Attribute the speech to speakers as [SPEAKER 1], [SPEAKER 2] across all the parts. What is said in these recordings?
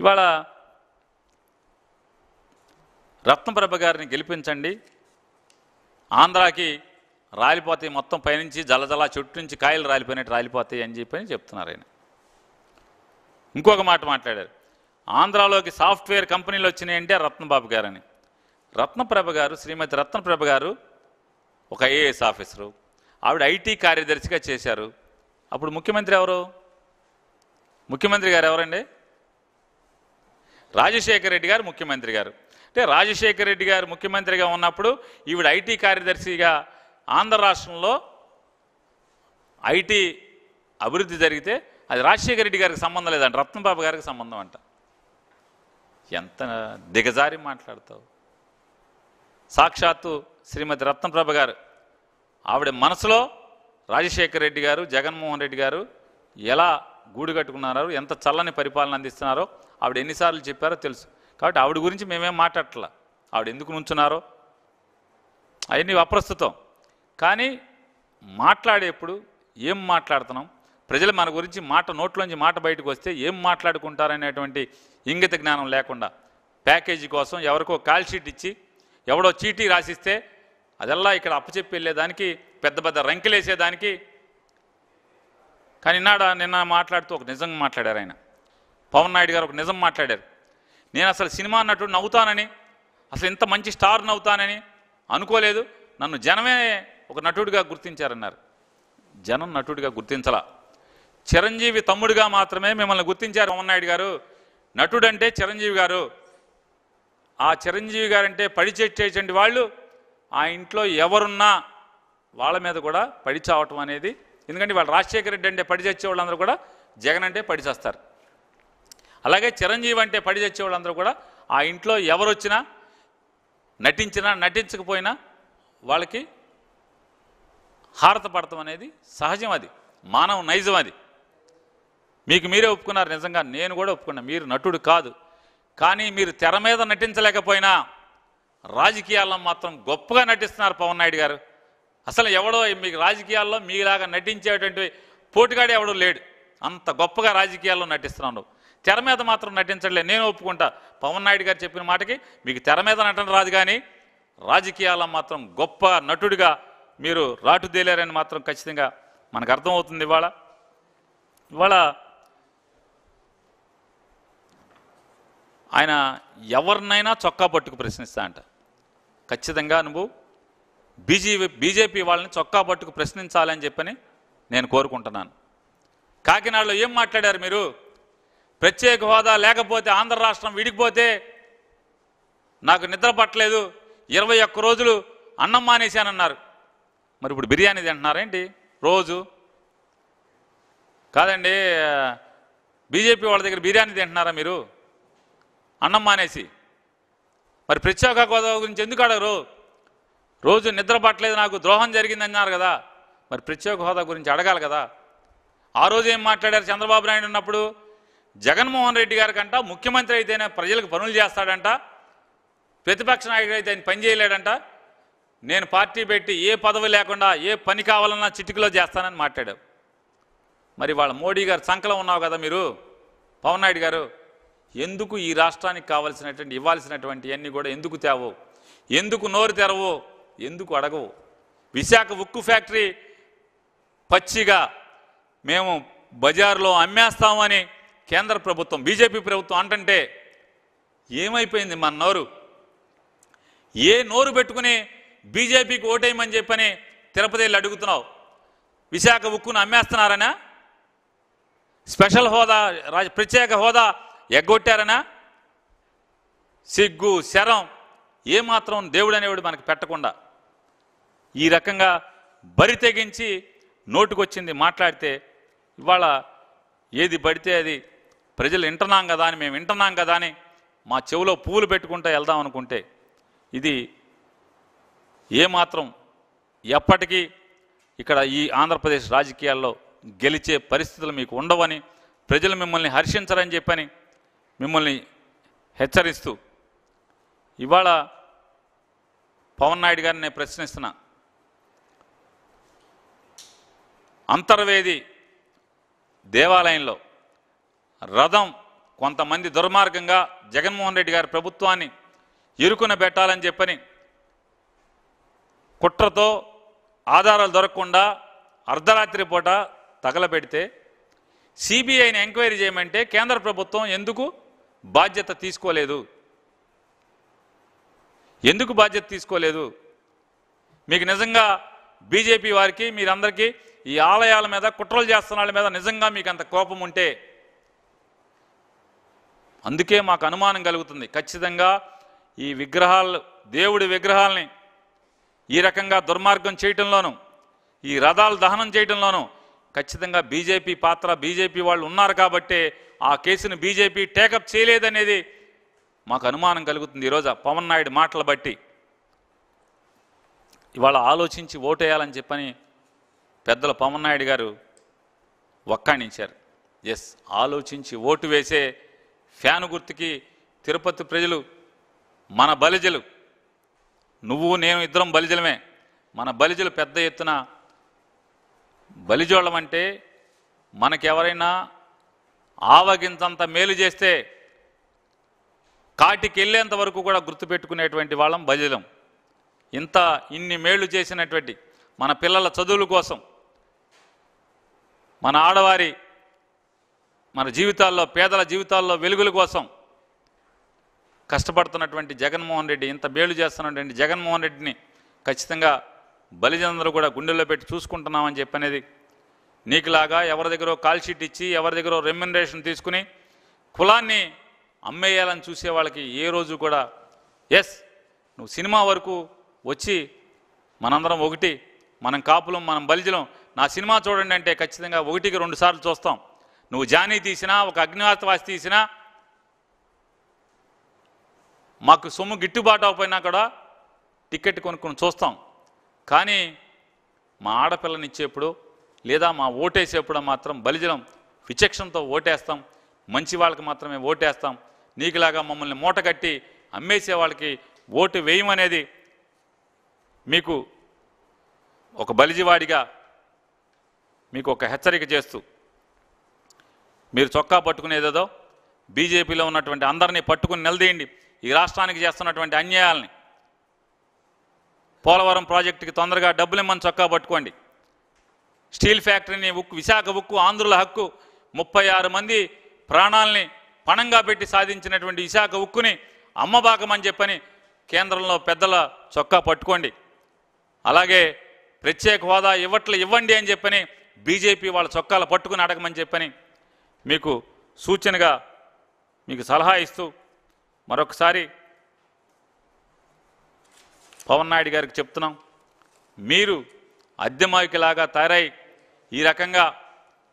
[SPEAKER 1] ఇవాళ రత్నప్రభ గారిని గెలిపించండి ఆంధ్రాకి రాలిపోతాయి మొత్తం పైనుంచి జలజల చుట్టు నుంచి కాయలు రాలిపోయినట్టు రాలిపోతాయి అని చెప్పి చెప్తున్నారు ఆయన ఇంకొక మాట మాట్లాడారు ఆంధ్రాలోకి సాఫ్ట్వేర్ కంపెనీలు అంటే రత్నబాబు గారని రత్నప్రభ గారు శ్రీమతి రత్నప్రభ గారు ఒక ఐఏఎస్ ఆఫీసరు ఆవిడ ఐటీ కార్యదర్శిగా చేశారు అప్పుడు ముఖ్యమంత్రి ఎవరు ముఖ్యమంత్రి గారు ఎవరండి రాజశేఖర రెడ్డి గారు ముఖ్యమంత్రి గారు అంటే రాజశేఖర రెడ్డి గారు ముఖ్యమంత్రిగా ఉన్నప్పుడు ఈవిడ ఐటీ కార్యదర్శిగా ఆంధ్ర రాష్ట్రంలో ఐటీ అభివృద్ధి జరిగితే అది రాజశేఖర రెడ్డి గారికి సంబంధం లేదంట రత్నబాబు గారికి సంబంధం అంట ఎంత దిగజారి మాట్లాడతావు సాక్షాత్తు శ్రీమతి రత్నప్రభ గారు ఆవిడ మనసులో రాజశేఖర రెడ్డి గారు జగన్మోహన్ రెడ్డి గారు ఎలా గూడు కట్టుకున్నారో ఎంత చల్లని పరిపాలన అందిస్తున్నారో ఆవిడ ఎన్నిసార్లు చెప్పారో తెలుసు కాబట్టి ఆవిడ గురించి మేమేం మాట్లాడట్లా ఆవిడ ఎందుకు నుంచున్నారో అవన్నీ అప్రస్తుతం కానీ మాట్లాడేప్పుడు ఏం మాట్లాడుతున్నాం ప్రజలు మన గురించి మాట నోట్లోంచి మాట బయటకు వస్తే ఏం మాట్లాడుకుంటారనేటువంటి ఇంగిత జ్ఞానం లేకుండా ప్యాకేజీ కోసం ఎవరికో కాల్షీట్ ఇచ్చి ఎవడో చీటీ రాసిస్తే అదల్లా ఇక్కడ అప్పచెప్పి వెళ్ళేదానికి పెద్ద పెద్ద రంకెలేసేదానికి కానీ నిన్న నిన్న మాట్లాడుతూ ఒక నిజంగా మాట్లాడారు ఆయన పవన్ నాయుడు గారు ఒక నిజం మాట్లాడారు నేను అసలు సినిమా నటుడు నవ్వుతానని అసలు ఇంత మంచి స్టార్ నవ్వుతానని అనుకోలేదు నన్ను జనమే ఒక నటుడిగా గుర్తించారన్నారు జనం నటుడిగా గుర్తించలా చిరంజీవి తమ్ముడిగా మాత్రమే మిమ్మల్ని గుర్తించారు పవన్ నాయుడు గారు నటుడంటే చిరంజీవి గారు ఆ చిరంజీవి గారంటే పడిచేసేటువంటి వాళ్ళు ఆ ఇంట్లో ఎవరున్నా వాళ్ళ మీద కూడా పడిచావటం అనేది ఎందుకంటే వాళ్ళు రాజశేఖర రెడ్డి అంటే పడిచేసే వాళ్ళందరూ కూడా జగన్ అంటే పడిచేస్తారు అలాగే చిరంజీవి అంటే పడి చచ్చేవాళ్ళందరూ కూడా ఆ ఇంట్లో ఎవరు వచ్చినా నటించినా నటించకపోయినా వాళ్ళకి హారతపడతాం అనేది సహజం అది మానవ నైజం అది మీకు మీరే ఒప్పుకున్నారు నిజంగా నేను కూడా ఒప్పుకున్నాను మీరు నటుడు కాదు కానీ మీరు తెర మీద నటించలేకపోయినా రాజకీయాల్లో మాత్రం గొప్పగా నటిస్తున్నారు పవన్ నాయుడు గారు అసలు ఎవడో మీకు రాజకీయాల్లో మీలాగా నటించేటువంటి పోటుగాడే ఎవడో లేడు అంత గొప్పగా రాజకీయాల్లో నటిస్తున్నాడు తెర మీద మాత్రం నటించడలే నేను ఒప్పుకుంటా పవన్ నాయుడు గారు చెప్పిన మాటకి మీకు తెర మీద నటన రాదు కానీ రాజకీయాల్లో మాత్రం గొప్ప నటుడిగా మీరు రాటుదేలారని మాత్రం ఖచ్చితంగా మనకు అర్థమవుతుంది ఇవాళ ఇవాళ ఆయన ఎవరినైనా చొక్కా పట్టుకు ప్రశ్నిస్తా అంట ఖచ్చితంగా నువ్వు బీజేపీ బీజేపీ వాళ్ళని చొక్కా పట్టుకు ప్రశ్నించాలని చెప్పని నేను కోరుకుంటున్నాను కాకినాడలో ఏం మాట్లాడారు మీరు ప్రత్యేక హోదా లేకపోతే ఆంధ్ర రాష్ట్రం విడిగిపోతే నాకు నిద్ర పట్టలేదు ఇరవై ఒక్క రోజులు అన్నం మానేశానన్నారు మరి ఇప్పుడు బిర్యానీ తింటున్నారేంటి రోజు కాదండి బీజేపీ వాళ్ళ దగ్గర బిర్యానీ తింటున్నారా మీరు అన్నం మానేసి మరి ప్రత్యేక హోదా గురించి ఎందుకు అడగరు రోజు నిద్ర పట్టలేదు నాకు ద్రోహం జరిగిందన్నారు కదా మరి ప్రత్యేక హోదా గురించి అడగాలి కదా ఆ రోజు ఏం మాట్లాడారు చంద్రబాబు నాయుడు ఉన్నప్పుడు జగన్మోహన్ రెడ్డి గారి కంట ముఖ్యమంత్రి అయితేనే ప్రజలకు పనులు చేస్తాడంట ప్రతిపక్ష నాయకుడు అయితే ఆయన పని చేయలేడంట నేను పార్టీ పెట్టి ఏ పదవి లేకుండా ఏ పని కావాలన్నా చిటికలో చేస్తానని మాట్లాడావు మరి వాళ్ళ మోడీ గారు సంకలం ఉన్నావు కదా మీరు పవన్ నాయుడు గారు ఎందుకు ఈ రాష్ట్రానికి కావాల్సినటువంటి ఇవ్వాల్సినటువంటి అన్నీ కూడా ఎందుకు తేవో ఎందుకు నోరు తెరవో ఎందుకు అడగవు విశాఖ ఉక్కు ఫ్యాక్టరీ పచ్చిగా మేము బజార్లో అమ్మేస్తామని కేంద్ర ప్రభుత్వం బీజేపీ ప్రభుత్వం అంటంటే ఏమైపోయింది మన నోరు ఏ నోరు పెట్టుకుని బీజేపీకి ఓటేయమని చెప్పని తిరుపతి వెళ్ళి అడుగుతున్నావు విశాఖ ఉక్కును అమ్మేస్తున్నారనా స్పెషల్ హోదా రాజ ప్రత్యేక హోదా ఎగ్గొట్టారనా సిగ్గు శరం ఏమాత్రం దేవుడు అనేవాడు మనకు పెట్టకుండా ఈ రకంగా బరి తెగించి నోటుకొచ్చింది మాట్లాడితే ఇవాళ ఏది పడితే అది ప్రజలు వింటున్నాం కదా అని మేము వింటున్నాం కదా అని మా చెవిలో పువ్వులు పెట్టుకుంటూ వెళ్దాం అనుకుంటే ఇది ఏమాత్రం ఎప్పటికీ ఇక్కడ ఈ ఆంధ్రప్రదేశ్ రాజకీయాల్లో గెలిచే పరిస్థితులు మీకు ఉండవని ప్రజలు మిమ్మల్ని హర్షించరని చెప్పని మిమ్మల్ని హెచ్చరిస్తూ ఇవాళ పవన్ నాయుడు గారిని నేను ప్రశ్నిస్తున్నా అంతర్వేది దేవాలయంలో రథం కొంతమంది దుర్మార్గంగా జగన్మోహన్ రెడ్డి గారి ప్రభుత్వాన్ని ఇరుకున పెట్టాలని చెప్పని కుట్రతో ఆధారాలు దొరకకుండా అర్ధరాత్రి పూట తగలబెడితే సిబిఐని ఎంక్వైరీ చేయమంటే కేంద్ర ప్రభుత్వం ఎందుకు బాధ్యత తీసుకోలేదు ఎందుకు బాధ్యత తీసుకోలేదు మీకు నిజంగా బీజేపీ వారికి మీరందరికీ ఈ ఆలయాల మీద కుట్రలు చేస్తున్న వాళ్ళ మీద నిజంగా మీకు అంత కోపం ఉంటే అందుకే మాకు అనుమానం కలుగుతుంది ఖచ్చితంగా ఈ విగ్రహాలు దేవుడి విగ్రహాలని ఈ రకంగా దుర్మార్గం చేయటంలోనూ ఈ రథాలు దహనం చేయటంలోనూ ఖచ్చితంగా బీజేపీ పాత్ర బీజేపీ వాళ్ళు ఉన్నారు కాబట్టే ఆ కేసును బీజేపీ టేకప్ చేయలేదనేది మాకు అనుమానం కలుగుతుంది ఈరోజు పవన్ నాయుడు మాటలు బట్టి ఇవాళ ఆలోచించి ఓటేయాలని చెప్పని పెద్దల పవన్ నాయుడు గారు ఒక్కాణించారు ఎస్ ఆలోచించి ఓటు వేసే ఫ్యాను గుర్తుకి తిరుపతి ప్రజలు మన బలిజలు నువ్వు నేను ఇద్దరం బలిజలమే మన బలిజలు పెద్ద ఎత్తున బలిజోళం అంటే మనకెవరైనా ఆవగింతంత మేలు చేస్తే కాటికి వెళ్ళేంత వరకు కూడా గుర్తుపెట్టుకునేటువంటి వాళ్ళం బలిజలం ఇంత ఇన్ని మేళ్లు చేసినటువంటి మన పిల్లల చదువుల కోసం మన ఆడవారి మన జీవితాల్లో పేదల జీవితాల్లో వెలుగుల కోసం కష్టపడుతున్నటువంటి జగన్మోహన్ రెడ్డి ఇంత బేలు చేస్తున్నటువంటి జగన్మోహన్ రెడ్డిని ఖచ్చితంగా బలిజందరూ కూడా గుండెల్లో పెట్టి చూసుకుంటున్నామని చెప్పనేది నీకులాగా ఎవరి దగ్గర కాల్షీట్ ఇచ్చి ఎవరి దగ్గర రెమ్యునరేషన్ తీసుకుని కులాన్ని అమ్మేయాలని చూసే వాళ్ళకి ఏ రోజు కూడా ఎస్ నువ్వు సినిమా వరకు వచ్చి మనందరం ఒకటి మనం కాపులం మనం బలిజలం నా సినిమా చూడండి అంటే ఖచ్చితంగా ఒకటికి రెండు సార్లు చూస్తాం నువ్వు జానీ తీసినా ఒక అగ్నివాతవాసి తీసినా మాకు సొమ్ము గిట్టుబాటు అవ్వకపోయినా కూడా టికెట్ కొనుక్కొని చూస్తాం కానీ మా ఆడపిల్లనిచ్చేప్పుడు లేదా మా ఓటేసేప్పుడు మాత్రం బలిజలం విచక్షణతో ఓటేస్తాం మంచి వాళ్ళకి మాత్రమే ఓటేస్తాం నీకులాగా మమ్మల్ని మూట కట్టి అమ్మేసే వాళ్ళకి ఓటు వేయమనేది మీకు ఒక బలిజివాడిగా మీకు ఒక హెచ్చరిక చేస్తూ మీరు చొక్కా పట్టుకునేదేదో బీజేపీలో ఉన్నటువంటి అందరినీ పట్టుకుని నిలదీయండి ఈ రాష్ట్రానికి చేస్తున్నటువంటి అన్యాయాలని పోలవరం ప్రాజెక్టుకి తొందరగా డబ్బులు ఇమ్మని చొక్కా పట్టుకోండి స్టీల్ ఫ్యాక్టరీని ఉక్కు విశాఖ ఉక్కు ఆంధ్రుల హక్కు ముప్పై ఆరు మంది ప్రాణాలని పణంగా పెట్టి సాధించినటువంటి విశాఖ ఉక్కుని అమ్మబాకమని చెప్పని కేంద్రంలో పెద్దల చొక్కా పట్టుకోండి అలాగే ప్రత్యేక హోదా ఇవ్వట్లు ఇవ్వండి అని చెప్పని బీజేపీ వాళ్ళ చొక్కాలు పట్టుకుని అడగమని చెప్పని మీకు సూచనగా మీకు సలహా ఇస్తూ మరొకసారి పవన్ నాయుడు గారికి చెప్తున్నాం మీరు అద్దెమాయికిలాగా తయారై ఈ రకంగా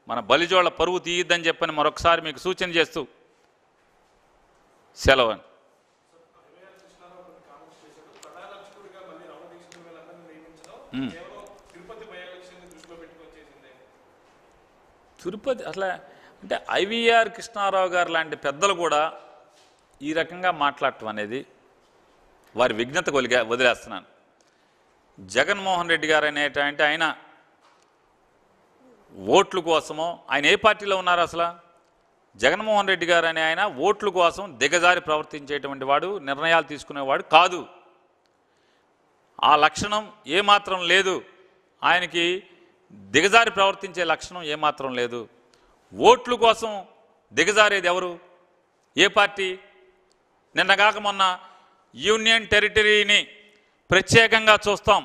[SPEAKER 1] మన బలిజోళ్ల పరువు తీయద్దని చెప్పని మరొకసారి మీకు సూచన చేస్తూ సెలవన్ తిరుపతి అట్లా అంటే ఐవీఆర్ కృష్ణారావు గారు లాంటి పెద్దలు కూడా ఈ రకంగా మాట్లాడటం అనేది వారి విఘ్నత కొలిగా వదిలేస్తున్నాను జగన్మోహన్ రెడ్డి గారు అనేటంటే ఆయన ఓట్ల కోసమో ఆయన ఏ పార్టీలో ఉన్నారు అసలు జగన్మోహన్ రెడ్డి గారు అనే ఆయన ఓట్ల కోసం దిగజారి ప్రవర్తించేటువంటి వాడు నిర్ణయాలు తీసుకునేవాడు కాదు ఆ లక్షణం ఏమాత్రం లేదు ఆయనకి దిగజారి ప్రవర్తించే లక్షణం ఏమాత్రం లేదు ఓట్లు కోసం దిగజారేది ఎవరు ఏ పార్టీ నిన్నగాక మొన్న యూనియన్ టెరిటరీని ప్రత్యేకంగా చూస్తాం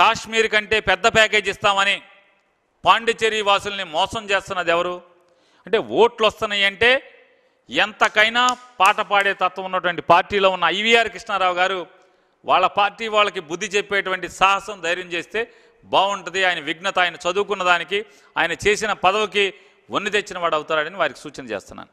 [SPEAKER 1] కాశ్మీర్ కంటే పెద్ద ప్యాకేజ్ ఇస్తామని పాండిచేరి వాసుల్ని మోసం చేస్తున్నది ఎవరు అంటే ఓట్లు వస్తున్నాయి అంటే ఎంతకైనా పాట పాడే తత్వం ఉన్నటువంటి పార్టీలో ఉన్న ఐవీఆర్ కృష్ణారావు గారు వాళ్ళ పార్టీ వాళ్ళకి బుద్ధి చెప్పేటువంటి సాహసం ధైర్యం చేస్తే బాగుంటుంది ఆయన విఘ్నత ఆయన చదువుకున్న దానికి ఆయన చేసిన పదవికి ఉన్ని తెచ్చిన వాడు అవుతాడని వారికి సూచన చేస్తున్నాను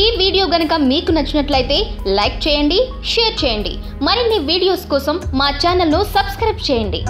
[SPEAKER 1] ఈ వీడియో గనక మీకు నచ్చినట్లయితే లైక్ చేయండి షేర్ చేయండి మరిన్ని వీడియోస్ కోసం మా ఛానల్ను సబ్స్క్రైబ్ చేయండి